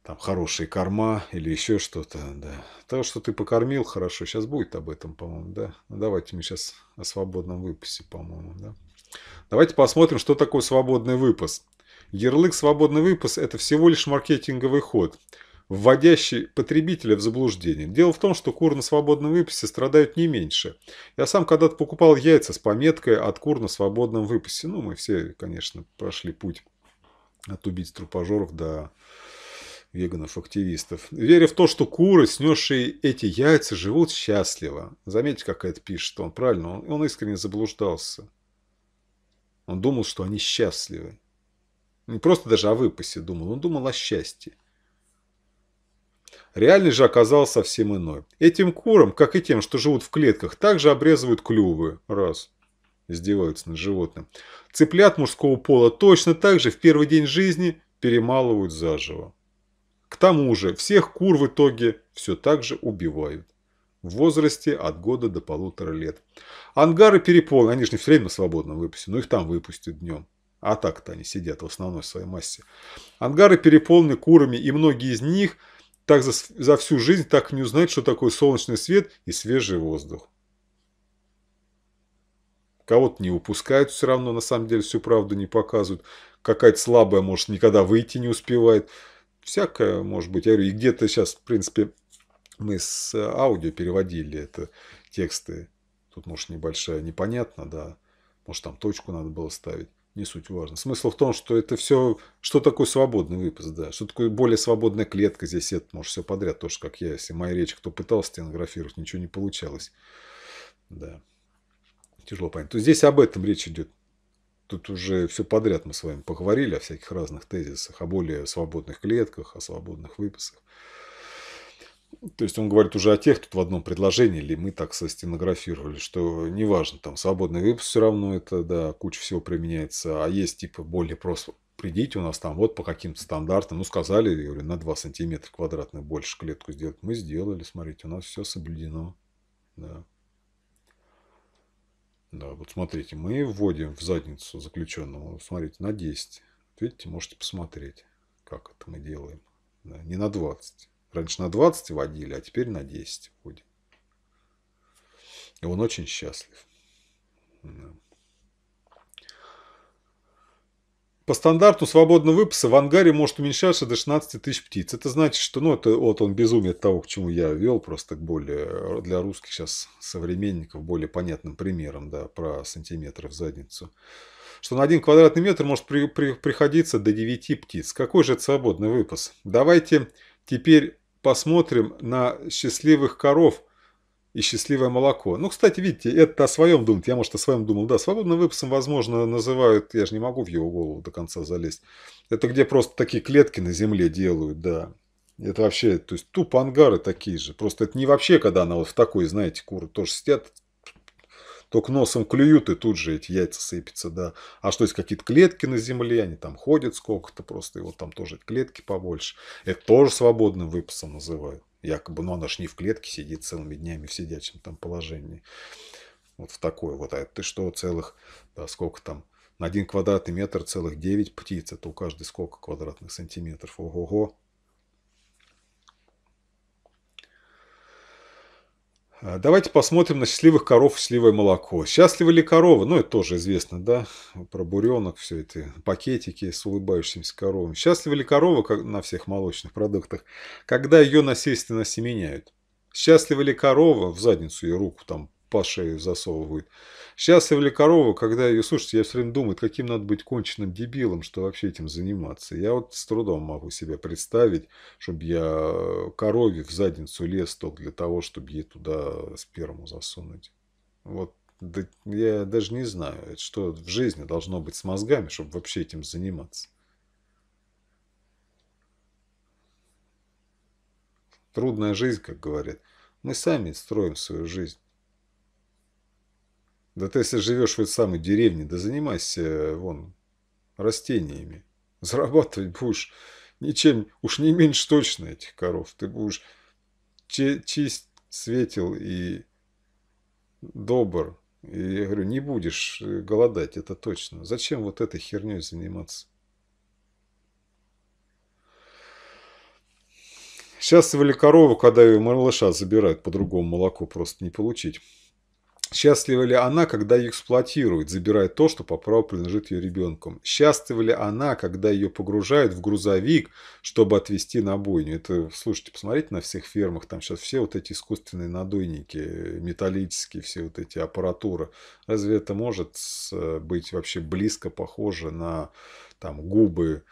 там хорошие корма или еще что-то, да. То, что ты покормил, хорошо. Сейчас будет об этом, по-моему, да. Ну, давайте мы сейчас о свободном выпасе, по-моему, да. Давайте посмотрим, что такое свободный выпас. Ярлык «свободный выпас» – это всего лишь маркетинговый ход, вводящий потребителя в заблуждение. Дело в том, что кур на свободном выпасе страдают не меньше. Я сам когда-то покупал яйца с пометкой «от кур на свободном выпасе». Ну, мы все, конечно, прошли путь от убийц трупожоров до веганов-активистов, веря в то, что куры, снесшие эти яйца, живут счастливо. Заметьте, как это пишет он, правильно? Он, он искренне заблуждался. Он думал, что они счастливы. Не просто даже о а выпасе думал, он думал о счастье. Реальный же оказался совсем иной. Этим курам, как и тем, что живут в клетках, также обрезывают клювы. Раз. Издеваются над животным. Цыплят мужского пола точно так же в первый день жизни перемалывают заживо. К тому же всех кур в итоге все так же убивают. В возрасте от года до полутора лет. Ангары переполнены, они же не все время на свободном выпусте, но их там выпустят днем. А так-то они сидят в основной своей массе. Ангары переполнены курами, и многие из них так за, за всю жизнь так не узнают, что такое солнечный свет и свежий воздух. Кого-то не упускают все равно, на самом деле всю правду не показывают. Какая-то слабая, может, никогда выйти не успевает всякое может быть. Я говорю, и где-то сейчас, в принципе, мы с э, аудио переводили это тексты. Тут, может, небольшая непонятно, да. Может, там точку надо было ставить. Не суть важно. Смысл в том, что это все, что такое свободный выпуск, да, что такое более свободная клетка, здесь это, может, все подряд, тоже как я, если моя речь, кто пытался стенографировать, ничего не получалось. Да, тяжело понять. То здесь об этом речь идет. Тут уже все подряд мы с вами поговорили о всяких разных тезисах, о более свободных клетках, о свободных выписах. То есть он говорит уже о тех, тут в одном предложении, или мы так состенографировали, что неважно, там свободный выпуск все равно это, да, куча всего применяется, а есть типа более просто, придите у нас там вот по каким-то стандартам, ну сказали, я говорю, на 2 сантиметра квадратных больше клетку сделать, мы сделали, смотрите, у нас все соблюдено, да. Да, вот смотрите, мы вводим в задницу заключенному, смотрите, на 10. Видите, можете посмотреть, как это мы делаем. Да, не на 20. Раньше на 20 водили, а теперь на 10 вводим. И он очень счастлив. Да. По стандарту свободного выпаса в ангаре может уменьшаться до 16 тысяч птиц. Это значит, что ну, это вот он безумие того, к чему я вел, просто к более для русских сейчас современников более понятным примером да, про сантиметры в задницу. Что на один квадратный метр может при, при, приходиться до 9 птиц. Какой же это свободный выпас? Давайте теперь посмотрим на счастливых коров – и счастливое молоко. Ну, кстати, видите, это о своем думать. Я, может, о своем думал. Да, свободным выпасом, возможно, называют, я же не могу в его голову до конца залезть. Это где просто такие клетки на земле делают, да. Это вообще, то есть тупо ангары такие же. Просто это не вообще, когда она вот в такой, знаете, куры тоже сидят, только носом клюют, и тут же эти яйца сыпятся, да. А что, есть какие-то клетки на земле, они там ходят сколько-то просто, и вот там тоже клетки побольше. Это тоже свободным выпасом называют. Якобы, ну она ж не в клетке сидит целыми днями в сидячем там положении. Вот в такое вот. А ты что, целых, да, сколько там, на один квадратный метр целых 9 птиц. Это у каждой сколько квадратных сантиметров. Ого-го. А, давайте посмотрим на счастливых коров и счастливое молоко. Счастливы ли коровы? Ну, это тоже известно, да? Про буренок, все эти пакетики с улыбающимися коровами. Счастливы ли коровы на всех молочных продуктах, когда ее насильственно семеняют? Счастлива ли корова, в задницу и руку там по шею засовывают? Счастлива ли корова, когда ее... Слушайте, я все время думаю, каким надо быть конченным дебилом, что вообще этим заниматься. Я вот с трудом могу себе представить, чтобы я э, корове в задницу лез только для того, чтобы ей туда сперму засунуть. Вот да, я даже не знаю, что в жизни должно быть с мозгами, чтобы вообще этим заниматься. Трудная жизнь, как говорят. Мы сами строим свою жизнь. Да ты, если живешь в этой самой деревне, да занимайся, вон, растениями. Зарабатывать будешь ничем, уж не меньше точно этих коров. Ты будешь чи чист, светил и добр. И я говорю, не будешь э, голодать, это точно. Зачем вот этой херней заниматься? Сейчас вели корову, когда ее малыша забирают, по-другому молоко просто не получить. Счастлива ли она, когда ее эксплуатируют, забирая то, что по праву принадлежит ее ребенку? Счастлива ли она, когда ее погружают в грузовик, чтобы отвезти на бойню? Это, слушайте, посмотрите на всех фермах, там сейчас все вот эти искусственные надойники, металлические все вот эти аппаратуры. Разве это может э, быть вообще близко похоже на там, губы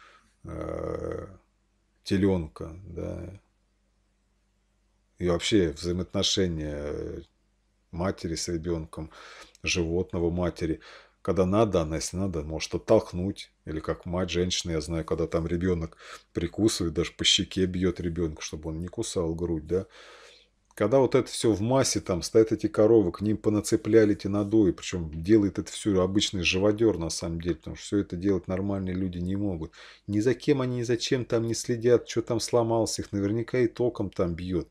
э, теленка, да, и вообще взаимоотношения э, матери с ребенком, животного матери. Когда надо, она, если надо, может оттолкнуть. Или как мать женщины, я знаю, когда там ребенок прикусывает, даже по щеке бьет ребенка, чтобы он не кусал грудь, да. Когда вот это все в массе, там стоят эти коровы, к ним понацепляли эти надои, причем делает это все обычный живодер на самом деле, потому что все это делать нормальные люди не могут. Ни за кем они, ни за чем там не следят, что там сломалось, их наверняка и током там бьет.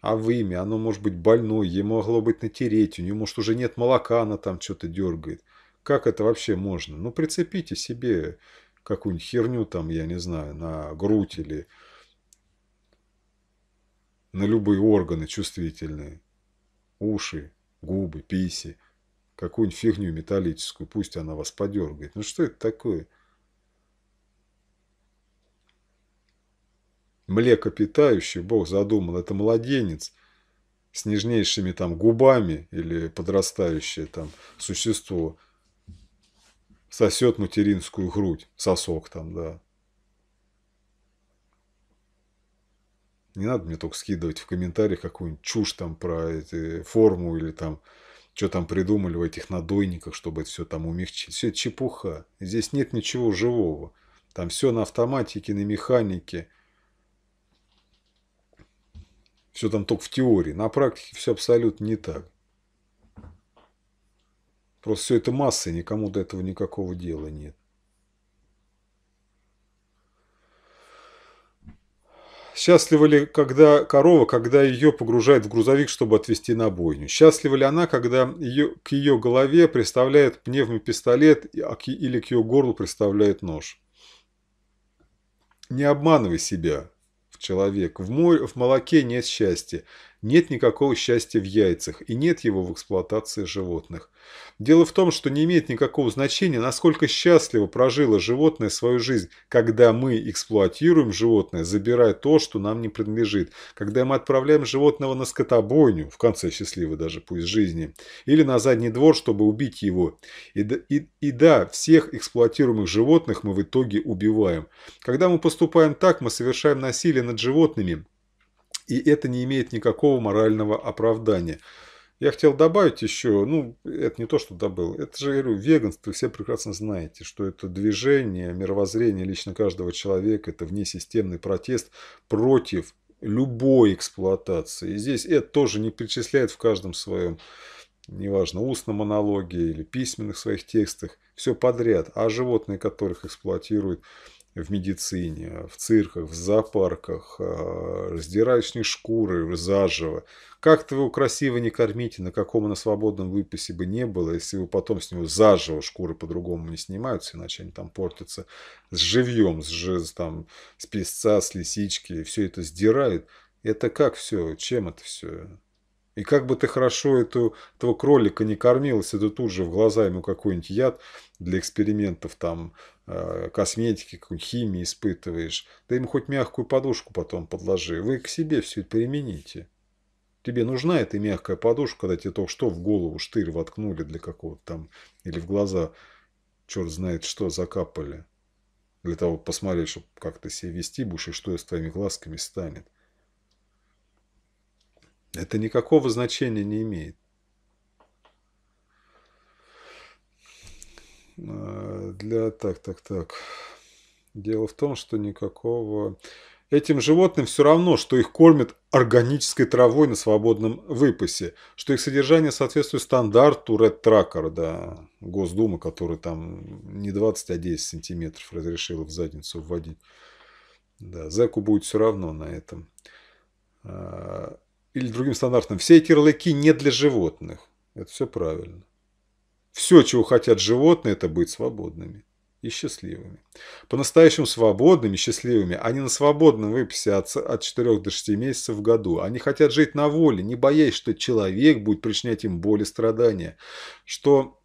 А в имя, оно может быть больное, ей могло быть натереть, у нее, может, уже нет молока, она там что-то дергает. Как это вообще можно? Ну, прицепите себе какую-нибудь херню там, я не знаю, на грудь или на любые органы чувствительные. Уши, губы, писи. Какую-нибудь фигню металлическую, пусть она вас подергает. Ну, что это такое? млекопитающий, Бог задумал, это младенец с нежнейшими там губами или подрастающее там существо сосет материнскую грудь, сосок там, да. Не надо мне только скидывать в комментариях какую-нибудь чушь там про эти, форму или там, что там придумали в этих надойниках, чтобы это все там умягчить. Все это чепуха. Здесь нет ничего живого. Там все на автоматике, на механике – все там только в теории. На практике все абсолютно не так. Просто все это масса, и никому до этого никакого дела нет. Счастлива ли, когда корова, когда ее погружает в грузовик, чтобы отвезти на бойню? Счастлива ли она, когда ее, к ее голове приставляет пневмопистолет а или к ее горлу представляет нож? Не обманывай себя человек. В, море, в молоке нет счастья. Нет никакого счастья в яйцах и нет его в эксплуатации животных. Дело в том, что не имеет никакого значения, насколько счастливо прожило животное свою жизнь, когда мы эксплуатируем животное, забирая то, что нам не принадлежит, когда мы отправляем животного на скотобойню, в конце счастливой даже пусть жизни, или на задний двор, чтобы убить его. И, и, и да, всех эксплуатируемых животных мы в итоге убиваем. Когда мы поступаем так, мы совершаем насилие над животными, и это не имеет никакого морального оправдания. Я хотел добавить еще, ну, это не то, что добыл, это же, я говорю, веганство, все прекрасно знаете, что это движение, мировоззрение лично каждого человека, это внесистемный протест против любой эксплуатации. И здесь это тоже не перечисляет в каждом своем, неважно, устном монологе или письменных своих текстах, все подряд. А животные, которых эксплуатируют, в медицине, в цирках, в зоопарках, э, раздирающие шкуры заживо. Как-то вы его красиво не кормите, на каком на свободном выпасе бы не было, если вы потом с него заживо шкуры по-другому не снимаются, иначе они там портятся с живьем, с, жез, там, с песца, с лисички, все это сдирают. Это как все, чем это все? И как бы ты хорошо эту, этого кролика не кормил, если ты тут же в глаза ему какой-нибудь яд для экспериментов, там, э, косметики, какой химии испытываешь, Да им хоть мягкую подушку потом подложи. Вы к себе все это перемените. Тебе нужна эта мягкая подушка, когда тебе только что в голову штырь воткнули для какого-то там, или в глаза, черт знает что, закапали. Для того, посмотреть, чтобы как ты себя вести будешь и что с твоими глазками станет. Это никакого значения не имеет. А, для так, так, так. Дело в том, что никакого... Этим животным все равно, что их кормят органической травой на свободном выпасе, что их содержание соответствует стандарту Red Tracker, да, Госдумы, который там не 20, а 10 сантиметров разрешила в задницу вводить. Да, зэку будет все равно на этом. А, или другим стандартам. Все эти ярлыки не для животных. Это все правильно. Все, чего хотят животные, это быть свободными и счастливыми. По-настоящему свободными, счастливыми, они на свободном выписе от, от 4 до 6 месяцев в году. Они хотят жить на воле, не боясь, что человек будет причинять им боль и страдания. Что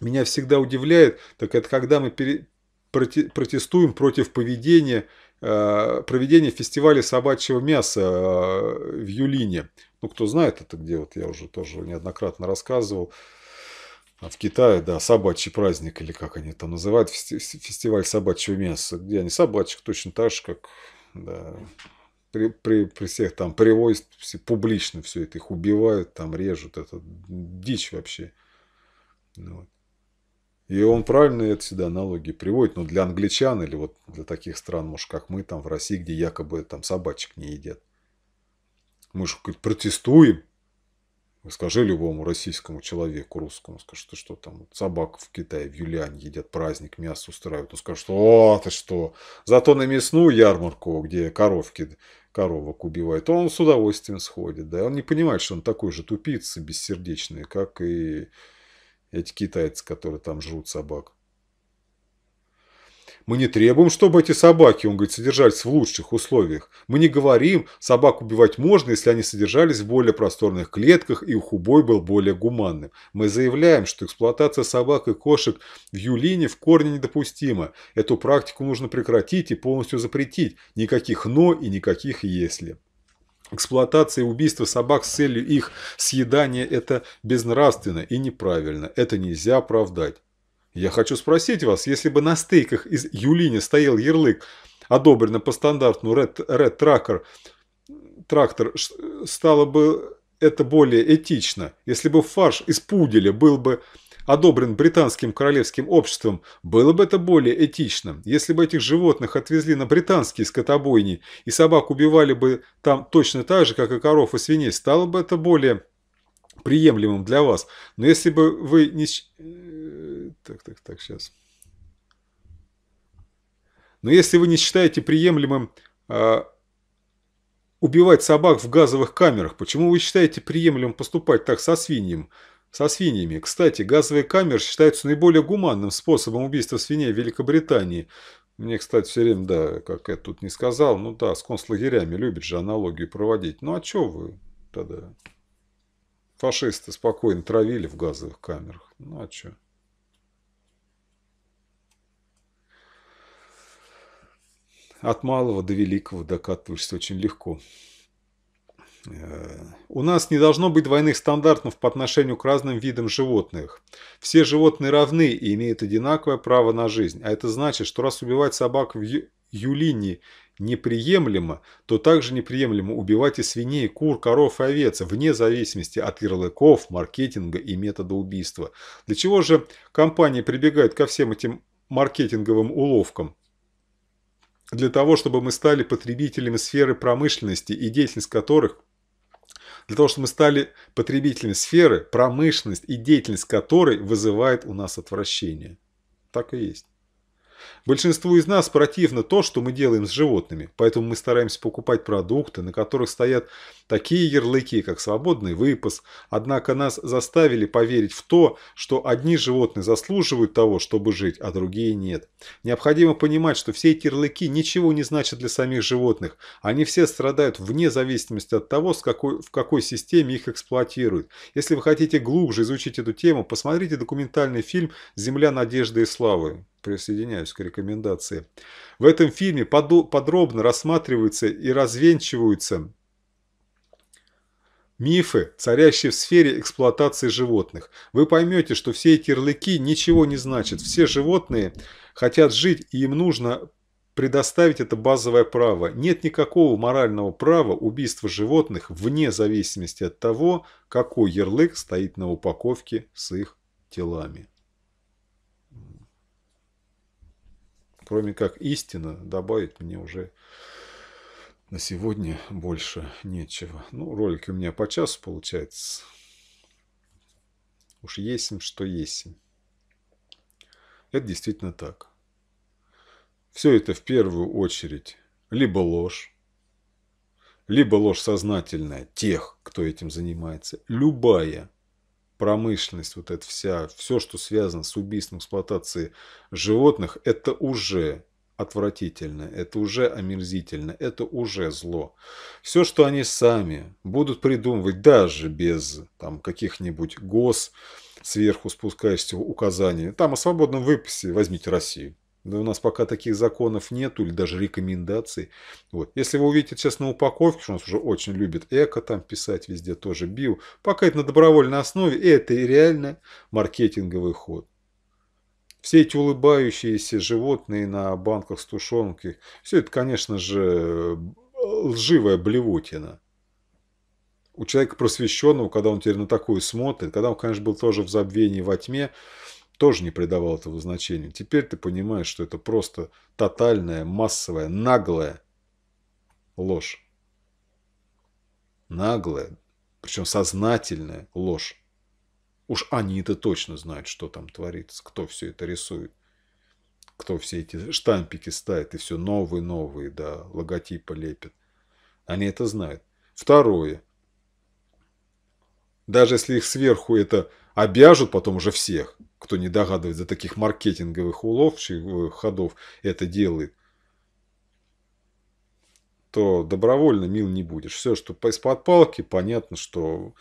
меня всегда удивляет, так это когда мы пере, проти, протестуем против поведения – Э, проведение фестиваля собачьего мяса э, в Юлине. Ну, кто знает это где, вот я уже тоже неоднократно рассказывал. А в Китае, да, собачий праздник, или как они это называют, фестиваль собачьего мяса, где они собачек точно так же, как да, при, при, при всех там привозят, все, публично все это, их убивают, там режут, это дичь вообще. Ну вот. И он правильно это всегда аналогии приводит, но для англичан или вот для таких стран, может, как мы там в России, где якобы там собачек не едят. Мы же как протестуем. скажи любому российскому человеку, русскому, скажи, ты что там, собак в Китае, в Юлиане едят, праздник, мясо устраивают. Он скажет, о, ты что. Зато на мясную ярмарку, где коровки, коровок убивают, он с удовольствием сходит. Да? Он не понимает, что он такой же тупица, бессердечный, как и эти китайцы, которые там жрут собак. Мы не требуем, чтобы эти собаки, он говорит, содержались в лучших условиях. Мы не говорим, собак убивать можно, если они содержались в более просторных клетках и их убой был более гуманным. Мы заявляем, что эксплуатация собак и кошек в Юлине в корне недопустима. Эту практику нужно прекратить и полностью запретить. Никаких «но» и никаких «если». Эксплуатация и убийство собак с целью их съедания – это безнравственно и неправильно. Это нельзя оправдать. Я хочу спросить вас, если бы на стейках из Юлини стоял ярлык, одобрено по стандарту Red, Red Tracker, трактор, стало бы это более этично, если бы фарш из пуделя был бы одобрен британским королевским обществом, было бы это более этично, если бы этих животных отвезли на британские скотобойни и собак убивали бы там точно так же, как и коров и свиней, стало бы это более приемлемым для вас. Но если бы вы не... Э, так, так, так, сейчас. Но если вы не считаете приемлемым а, убивать собак в газовых камерах? Почему вы считаете приемлемым поступать так со свиньем? со свиньями. Кстати, газовые камеры считаются наиболее гуманным способом убийства свиней в Великобритании. Мне, кстати, все время, да, как я тут не сказал, ну да, с концлагерями любят же аналогию проводить. Ну а чё вы тогда? Фашисты спокойно травили в газовых камерах. Ну а чё? От малого до великого докатываешься очень легко. У нас не должно быть двойных стандартов по отношению к разным видам животных. Все животные равны и имеют одинаковое право на жизнь. А это значит, что раз убивать собак в Юлине неприемлемо, то также неприемлемо убивать и свиней, кур, коров и овец, вне зависимости от ярлыков, маркетинга и метода убийства. Для чего же компании прибегают ко всем этим маркетинговым уловкам? Для того, чтобы мы стали потребителями сферы промышленности и деятельность которых для того, чтобы мы стали потребителями сферы, промышленность и деятельность которой вызывает у нас отвращение. Так и есть. Большинству из нас противно то, что мы делаем с животными, поэтому мы стараемся покупать продукты, на которых стоят такие ярлыки, как свободный выпас. Однако нас заставили поверить в то, что одни животные заслуживают того, чтобы жить, а другие нет. Необходимо понимать, что все эти ярлыки ничего не значат для самих животных. Они все страдают вне зависимости от того, с какой, в какой системе их эксплуатируют. Если вы хотите глубже изучить эту тему, посмотрите документальный фильм «Земля надежды и славы» присоединяюсь к рекомендации. В этом фильме подробно рассматриваются и развенчиваются мифы, царящие в сфере эксплуатации животных. Вы поймете, что все эти ярлыки ничего не значат. Все животные хотят жить, и им нужно предоставить это базовое право. Нет никакого морального права убийства животных вне зависимости от того, какой ярлык стоит на упаковке с их телами. кроме как истина, добавить мне уже на сегодня больше нечего. Ну, ролики у меня по часу получается. Уж есим, что есим. Это действительно так. Все это в первую очередь либо ложь, либо ложь сознательная тех, кто этим занимается, любая – промышленность, вот это вся, все, что связано с убийством, эксплуатацией животных, это уже отвратительно, это уже омерзительно, это уже зло. Все, что они сами будут придумывать, даже без там каких-нибудь гос, сверху спускаешься указаний, там о свободном выписи возьмите Россию. Да у нас пока таких законов нету или даже рекомендаций. Вот. Если вы увидите сейчас на упаковке, что у нас уже очень любит эко там писать везде тоже, био, пока это на добровольной основе, и это и реально маркетинговый ход. Все эти улыбающиеся животные на банках с тушенкой, все это, конечно же, лживая блевотина у человека просвещенного, когда он теперь на такую смотрит, когда он, конечно, был тоже в забвении, во тьме, тоже не придавал этого значения. Теперь ты понимаешь, что это просто тотальная, массовая, наглая ложь. Наглая, причем сознательная ложь. Уж они-то точно знают, что там творится, кто все это рисует, кто все эти штампики ставит и все новые-новые, да, логотипы лепят. Они это знают. Второе. Даже если их сверху это обяжут потом уже всех – кто не догадывается, таких маркетинговых уловчивых э, ходов это делает, то добровольно мил не будешь. Все, что из-под палки, понятно, что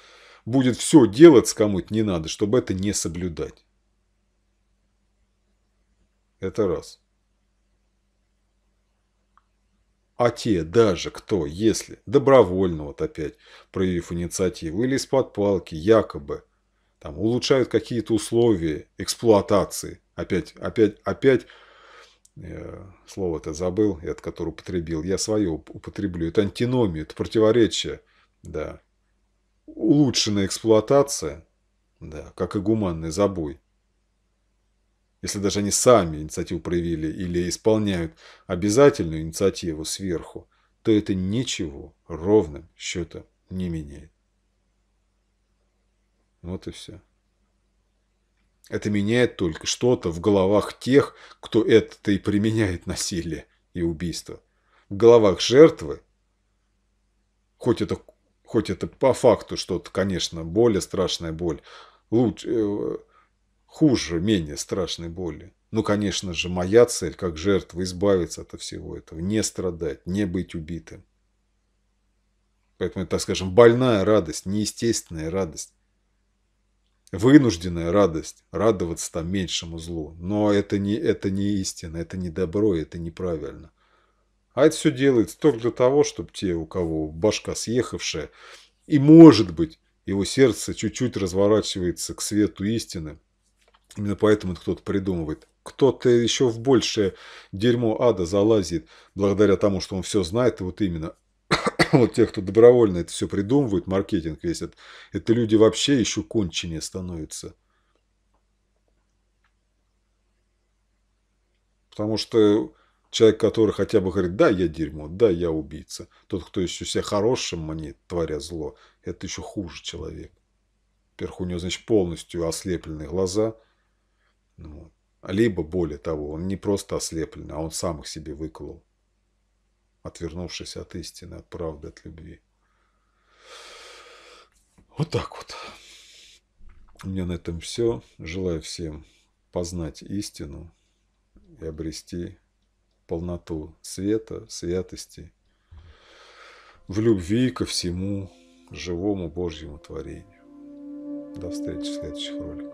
будет все делать с кому-то не надо, чтобы это не соблюдать. Это раз. А те даже кто, если добровольно, вот опять проявив инициативу, или из-под палки, якобы – там, улучшают какие-то условия эксплуатации. Опять, опять, опять э, слово это забыл, это которое употребил, я свое употреблю. Это антиномия, это противоречие, да. Улучшенная эксплуатация, да, как и гуманный забой. Если даже они сами инициативу проявили или исполняют обязательную инициативу сверху, то это ничего ровным счетом не меняет. Вот и все. Это меняет только что-то в головах тех, кто это и применяет (laughs) насилие и убийство. В головах жертвы, хоть это, хоть это по факту что-то, конечно, более страшная боль, лучше, э, хуже, менее страшной боли. Ну, конечно же, моя цель как жертва избавиться от всего этого, не страдать, не быть убитым. Поэтому, так скажем, больная радость, неестественная радость вынужденная радость, радоваться там меньшему злу. Но это не, это не истина, это не добро, это неправильно. А это все делается только для того, чтобы те, у кого башка съехавшая, и, может быть, его сердце чуть-чуть разворачивается к свету истины. Именно поэтому кто-то придумывает. Кто-то еще в большее дерьмо ада залазит, благодаря тому, что он все знает, и вот именно (coughs) вот тех, кто добровольно это все придумывает, маркетинг весь, это, это люди вообще еще конченее становятся. Потому что человек, который хотя бы говорит, да, я дерьмо, да, я убийца, тот, кто еще себя хорошим манит, творя зло, это еще хуже человек. Во-первых, у него, значит, полностью ослепленные глаза. Вот. Ну, либо, более того, он не просто ослепленный, а он сам их себе выколол отвернувшись от истины, от правды, от любви. Вот так вот. У меня на этом все. Желаю всем познать истину и обрести полноту света, святости в любви ко всему живому Божьему творению. До встречи в следующих роликах.